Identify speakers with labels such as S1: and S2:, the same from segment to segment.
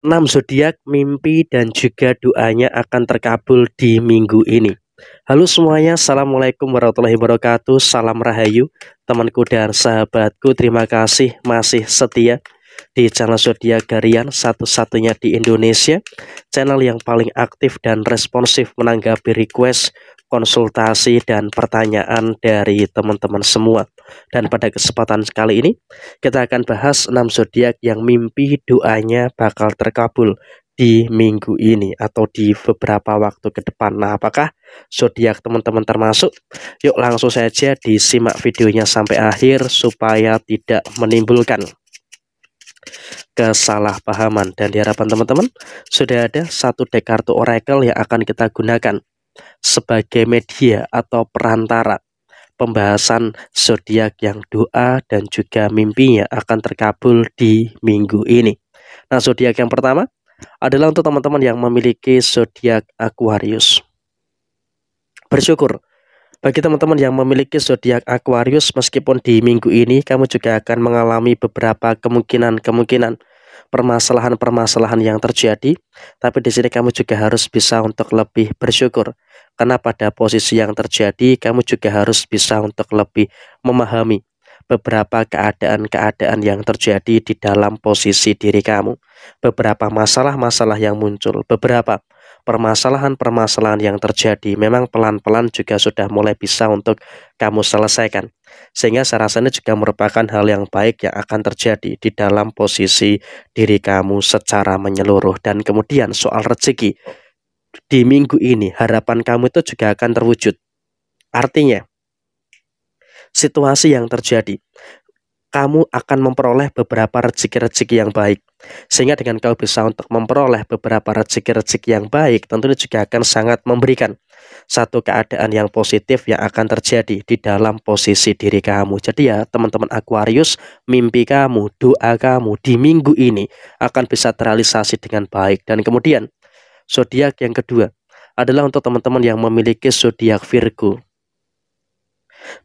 S1: 6 zodiak mimpi dan juga doanya akan terkabul di minggu ini. Halo semuanya, assalamualaikum warahmatullahi wabarakatuh. Salam rahayu, temanku dan sahabatku. Terima kasih masih setia di channel zodiak Garian satu-satunya di Indonesia, channel yang paling aktif dan responsif menanggapi request konsultasi dan pertanyaan dari teman-teman semua. Dan pada kesempatan kali ini kita akan bahas 6 zodiak yang mimpi doanya bakal terkabul di minggu ini atau di beberapa waktu ke depan. Nah, apakah zodiak teman-teman termasuk? Yuk langsung saja disimak videonya sampai akhir supaya tidak menimbulkan kesalahpahaman dan diharapkan teman-teman sudah ada satu dek kartu oracle yang akan kita gunakan sebagai media atau perantara pembahasan zodiak yang doa dan juga mimpinya akan terkabul di minggu ini. Nah, zodiak yang pertama adalah untuk teman-teman yang memiliki zodiak Aquarius. Bersyukur bagi teman-teman yang memiliki zodiak Aquarius meskipun di minggu ini kamu juga akan mengalami beberapa kemungkinan-kemungkinan permasalahan-permasalahan yang terjadi, tapi di sini kamu juga harus bisa untuk lebih bersyukur. Karena pada posisi yang terjadi, kamu juga harus bisa untuk lebih memahami beberapa keadaan-keadaan yang terjadi di dalam posisi diri kamu, beberapa masalah-masalah yang muncul, beberapa permasalahan-permasalahan yang terjadi memang pelan-pelan juga sudah mulai bisa untuk kamu selesaikan. Sehingga saya rasa ini juga merupakan hal yang baik yang akan terjadi di dalam posisi diri kamu secara menyeluruh. Dan kemudian soal rezeki, di minggu ini harapan kamu itu juga akan terwujud. Artinya, situasi yang terjadi kamu akan memperoleh beberapa rezeki-rezeki yang baik. Sehingga dengan kau bisa untuk memperoleh beberapa rezeki-rezeki yang baik, tentunya juga akan sangat memberikan satu keadaan yang positif yang akan terjadi di dalam posisi diri kamu. Jadi ya, teman-teman Aquarius, mimpi kamu, doa kamu di minggu ini akan bisa terrealisasi dengan baik. Dan kemudian, zodiak yang kedua adalah untuk teman-teman yang memiliki zodiak Virgo.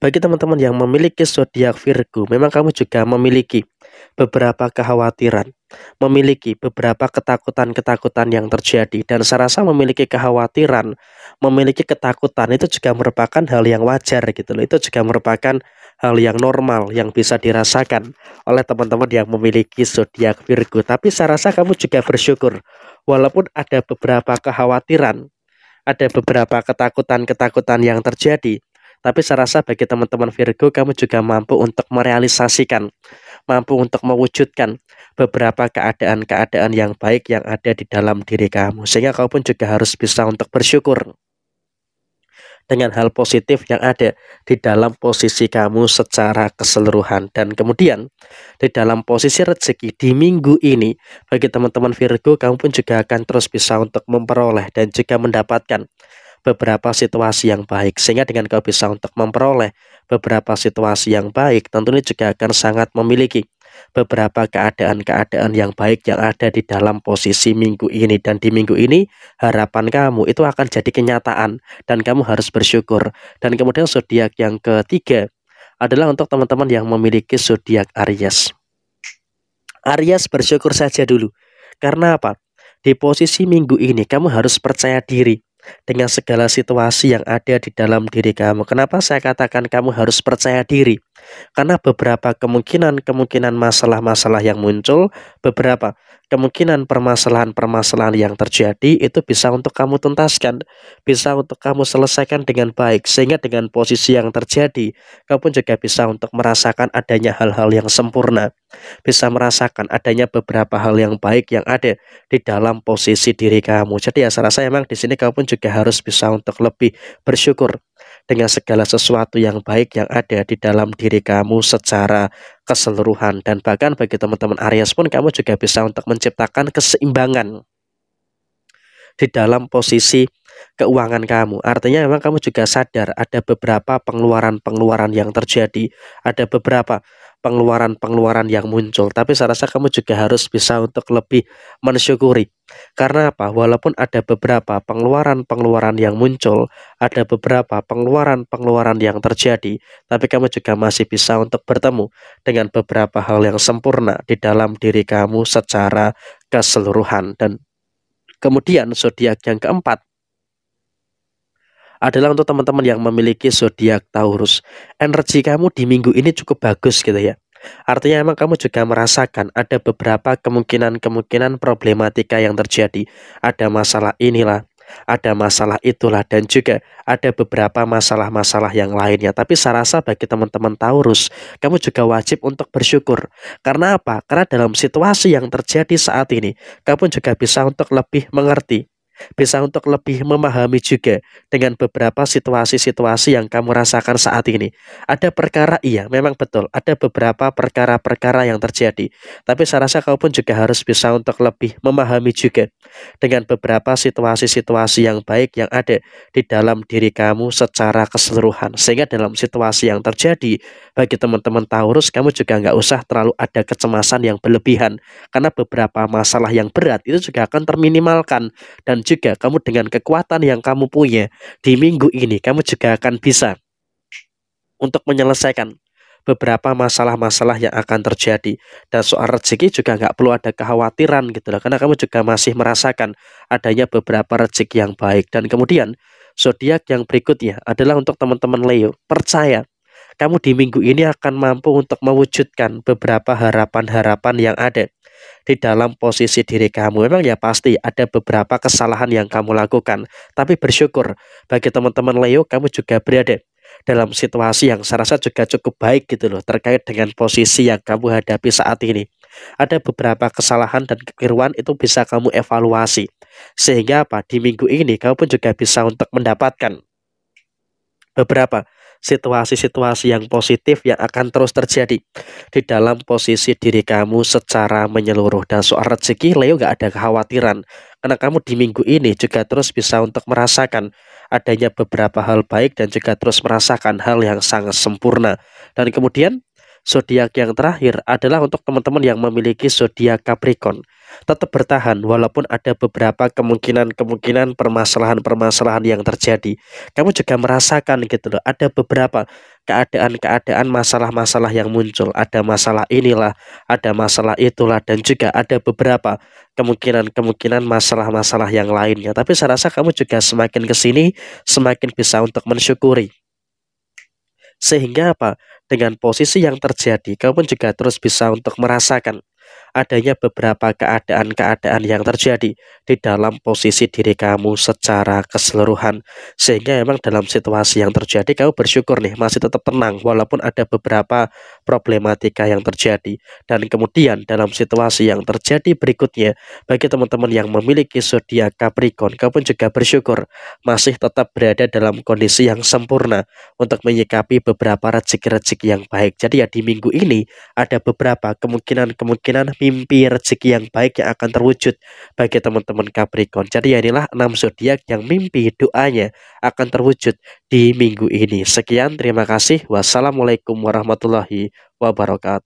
S1: Bagi teman-teman yang memiliki zodiak Virgo, memang kamu juga memiliki beberapa kekhawatiran, memiliki beberapa ketakutan-ketakutan yang terjadi dan saya rasa memiliki kekhawatiran, memiliki ketakutan itu juga merupakan hal yang wajar gitu loh. Itu juga merupakan hal yang normal yang bisa dirasakan oleh teman-teman yang memiliki zodiak Virgo. Tapi saya rasa kamu juga bersyukur walaupun ada beberapa kekhawatiran, ada beberapa ketakutan-ketakutan yang terjadi tapi saya rasa bagi teman-teman Virgo, kamu juga mampu untuk merealisasikan, mampu untuk mewujudkan beberapa keadaan-keadaan yang baik yang ada di dalam diri kamu. Sehingga kau pun juga harus bisa untuk bersyukur dengan hal positif yang ada di dalam posisi kamu secara keseluruhan. Dan kemudian di dalam posisi rezeki di minggu ini bagi teman-teman Virgo kamu pun juga akan terus bisa untuk memperoleh dan juga mendapatkan beberapa situasi yang baik. Sehingga dengan kau bisa untuk memperoleh beberapa situasi yang baik, tentunya juga akan sangat memiliki beberapa keadaan-keadaan yang baik yang ada di dalam posisi minggu ini dan di minggu ini harapan kamu itu akan jadi kenyataan dan kamu harus bersyukur dan kemudian zodiak yang ketiga adalah untuk teman-teman yang memiliki zodiak Aries Aries bersyukur saja dulu karena apa di posisi minggu ini kamu harus percaya diri dengan segala situasi yang ada di dalam diri kamu. Kenapa saya katakan kamu harus percaya diri? Karena beberapa kemungkinan-kemungkinan masalah-masalah yang muncul, beberapa kemungkinan permasalahan-permasalahan yang terjadi itu bisa untuk kamu tuntaskan, bisa untuk kamu selesaikan dengan baik sehingga dengan posisi yang terjadi, kamu pun juga bisa untuk merasakan adanya hal-hal yang sempurna, bisa merasakan adanya beberapa hal yang baik yang ada di dalam posisi diri kamu. Jadi ya saya rasa emang di sini kamu pun juga harus bisa untuk lebih bersyukur dengan segala sesuatu yang baik yang ada di dalam diri diri kamu secara keseluruhan dan bahkan bagi teman-teman Aries pun kamu juga bisa untuk menciptakan keseimbangan di dalam posisi keuangan kamu. Artinya memang kamu juga sadar ada beberapa pengeluaran-pengeluaran yang terjadi, ada beberapa pengeluaran-pengeluaran yang muncul. Tapi saya rasa kamu juga harus bisa untuk lebih mensyukuri. Karena apa? Walaupun ada beberapa pengeluaran-pengeluaran yang muncul, ada beberapa pengeluaran-pengeluaran yang terjadi, tapi kamu juga masih bisa untuk bertemu dengan beberapa hal yang sempurna di dalam diri kamu secara keseluruhan. Dan kemudian zodiak yang keempat adalah untuk teman-teman yang memiliki zodiak Taurus. Energi kamu di minggu ini cukup bagus gitu ya. Artinya emang kamu juga merasakan ada beberapa kemungkinan-kemungkinan problematika yang terjadi. Ada masalah inilah, ada masalah itulah dan juga ada beberapa masalah-masalah yang lainnya. Tapi saya rasa bagi teman-teman Taurus, kamu juga wajib untuk bersyukur. Karena apa? Karena dalam situasi yang terjadi saat ini, kamu juga bisa untuk lebih mengerti bisa untuk lebih memahami juga dengan beberapa situasi-situasi yang kamu rasakan saat ini. Ada perkara iya, memang betul, ada beberapa perkara-perkara yang terjadi. Tapi saya rasa kau pun juga harus bisa untuk lebih memahami juga dengan beberapa situasi-situasi yang baik yang ada di dalam diri kamu secara keseluruhan. Sehingga dalam situasi yang terjadi bagi teman-teman Taurus, kamu juga nggak usah terlalu ada kecemasan yang berlebihan karena beberapa masalah yang berat itu juga akan terminimalkan dan juga kamu dengan kekuatan yang kamu punya di minggu ini, kamu juga akan bisa untuk menyelesaikan beberapa masalah-masalah yang akan terjadi dan soal rezeki juga nggak perlu ada kekhawatiran gitu loh karena kamu juga masih merasakan adanya beberapa rezeki yang baik dan kemudian zodiak yang berikutnya adalah untuk teman-teman Leo percaya kamu di minggu ini akan mampu untuk mewujudkan beberapa harapan-harapan yang ada di dalam posisi diri kamu. Memang ya pasti ada beberapa kesalahan yang kamu lakukan, tapi bersyukur bagi teman-teman Leo kamu juga berada dalam situasi yang saya rasa juga cukup baik gitu loh terkait dengan posisi yang kamu hadapi saat ini. Ada beberapa kesalahan dan kekeliruan itu bisa kamu evaluasi. Sehingga apa? Di minggu ini kamu pun juga bisa untuk mendapatkan beberapa situasi-situasi yang positif yang akan terus terjadi di dalam posisi diri kamu secara menyeluruh dan soal rezeki Leo nggak ada kekhawatiran karena kamu di minggu ini juga terus bisa untuk merasakan adanya beberapa hal baik dan juga terus merasakan hal yang sangat sempurna dan kemudian zodiak yang terakhir adalah untuk teman-teman yang memiliki zodiak Capricorn. Tetap bertahan walaupun ada beberapa kemungkinan-kemungkinan permasalahan-permasalahan yang terjadi. Kamu juga merasakan gitu loh, ada beberapa keadaan-keadaan masalah-masalah yang muncul. Ada masalah inilah, ada masalah itulah dan juga ada beberapa kemungkinan-kemungkinan masalah-masalah yang lainnya. Tapi saya rasa kamu juga semakin kesini, semakin bisa untuk mensyukuri sehingga apa? Dengan posisi yang terjadi, kamu juga terus bisa untuk merasakan adanya beberapa keadaan-keadaan yang terjadi di dalam posisi diri kamu secara keseluruhan sehingga memang dalam situasi yang terjadi kamu bersyukur nih masih tetap tenang walaupun ada beberapa problematika yang terjadi dan kemudian dalam situasi yang terjadi berikutnya bagi teman-teman yang memiliki zodiak Capricorn kamu juga bersyukur masih tetap berada dalam kondisi yang sempurna untuk menyikapi beberapa rezeki-rezeki yang baik jadi ya di minggu ini ada beberapa kemungkinan-kemungkinan mimpi rezeki yang baik yang akan terwujud bagi teman-teman Capricorn. Jadi ya inilah 6 zodiak yang mimpi doanya akan terwujud di minggu ini. Sekian, terima kasih. Wassalamualaikum warahmatullahi wabarakatuh.